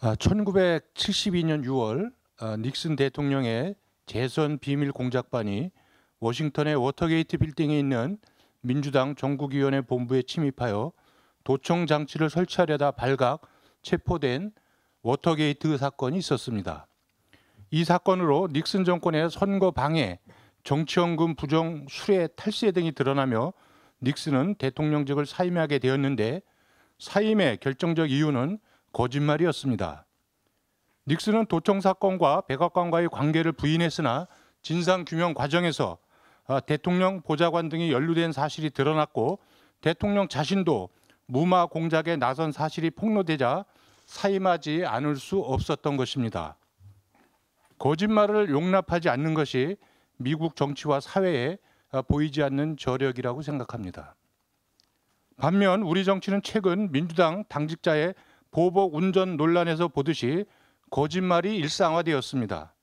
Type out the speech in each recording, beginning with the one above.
1972년 아, 6월 아, 닉슨 대통령의 재선 비밀 공작반이 워싱턴의 워터게이트 빌딩에 있는 민주당 전국위원회 본부에 침입하여 도청 장치를 설치하려다 발각, 체포된 워터게이트 사건이 있었습니다. 이 사건으로 닉슨 정권의 선거 방해, 정치원금 부정 수뢰 탈세 등이 드러나며 닉슨은 대통령직을 사임하게 되었는데 사임의 결정적 이유는 거짓말이었습니다. 닉슨은 도청 사건과 백악관과의 관계를 부인했으나 진상 규명 과정에서 아, 대통령 보좌관 등이 연루된 사실이 드러났고 대통령 자신도 무마 공작에 나선 사실이 폭로되자 사임하지 않을 수 없었던 것입니다. 거짓말을 용납하지 않는 것이 미국 정치와 사회에 아, 보이지 않는 저력이라고 생각합니다. 반면 우리 정치는 최근 민주당 당직자의 보복 운전 논란에서 보듯이 거짓말이 일상화되었습니다.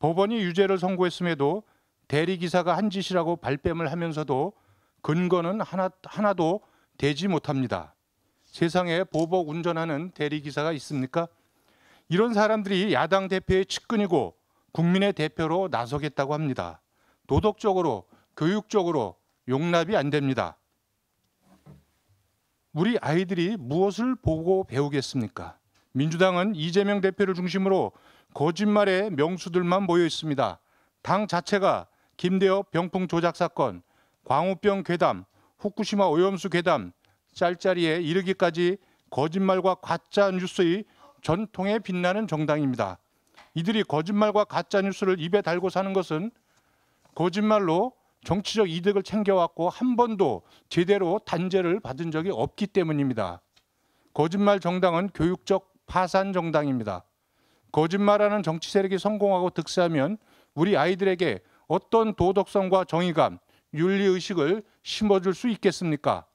법원이 유죄를 선고했음에도 대리기사가 한 짓이라고 발뺌을 하면서도 근거는 하나, 하나도 되지 못합니다. 세상에 보복 운전하는 대리기사가 있습니까? 이런 사람들이 야당 대표의 측근이고 국민의 대표로 나서겠다고 합니다. 도덕적으로, 교육적으로 용납이 안 됩니다. 우리 아이들이 무엇을 보고 배우겠습니까? 민주당은 이재명 대표를 중심으로 거짓말의 명수들만 모여 있습니다. 당 자체가 김대엽 병풍 조작 사건, 광우병 괴담, 후쿠시마 오염수 괴담, 짤짜리에 이르기까지 거짓말과 가짜 뉴스의 전통에 빛나는 정당입니다. 이들이 거짓말과 가짜 뉴스를 입에 달고 사는 것은 거짓말로 정치적 이득을 챙겨왔고 한 번도 제대로 단죄를 받은 적이 없기 때문입니다. 거짓말 정당은 교육적 파산 정당입니다. 거짓말하는 정치 세력이 성공하고 득세하면 우리 아이들에게 어떤 도덕성과 정의감, 윤리의식을 심어줄 수 있겠습니까?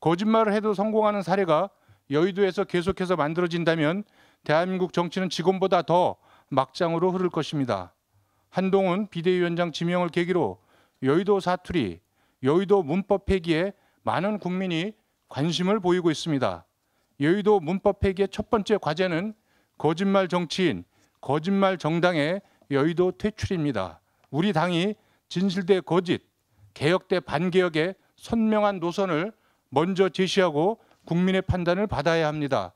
거짓말을 해도 성공하는 사례가 여의도에서 계속해서 만들어진다면 대한민국 정치는 지금보다 더 막장으로 흐를 것입니다. 한동훈 비대위원장 지명을 계기로 여의도 사투리, 여의도 문법 폐기에 많은 국민이 관심을 보이고 있습니다. 여의도 문법 폐기의 첫 번째 과제는 거짓말 정치인, 거짓말 정당의 여의도 퇴출입니다. 우리 당이 진실 대 거짓, 개혁 대 반개혁의 선명한 노선을 먼저 제시하고 국민의 판단을 받아야 합니다.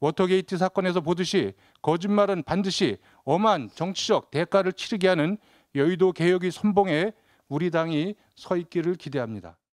워터게이트 사건에서 보듯이 거짓말은 반드시 엄한 정치적 대가를 치르게 하는 여의도 개혁이 선봉에 우리 당이 서 있기를 기대합니다.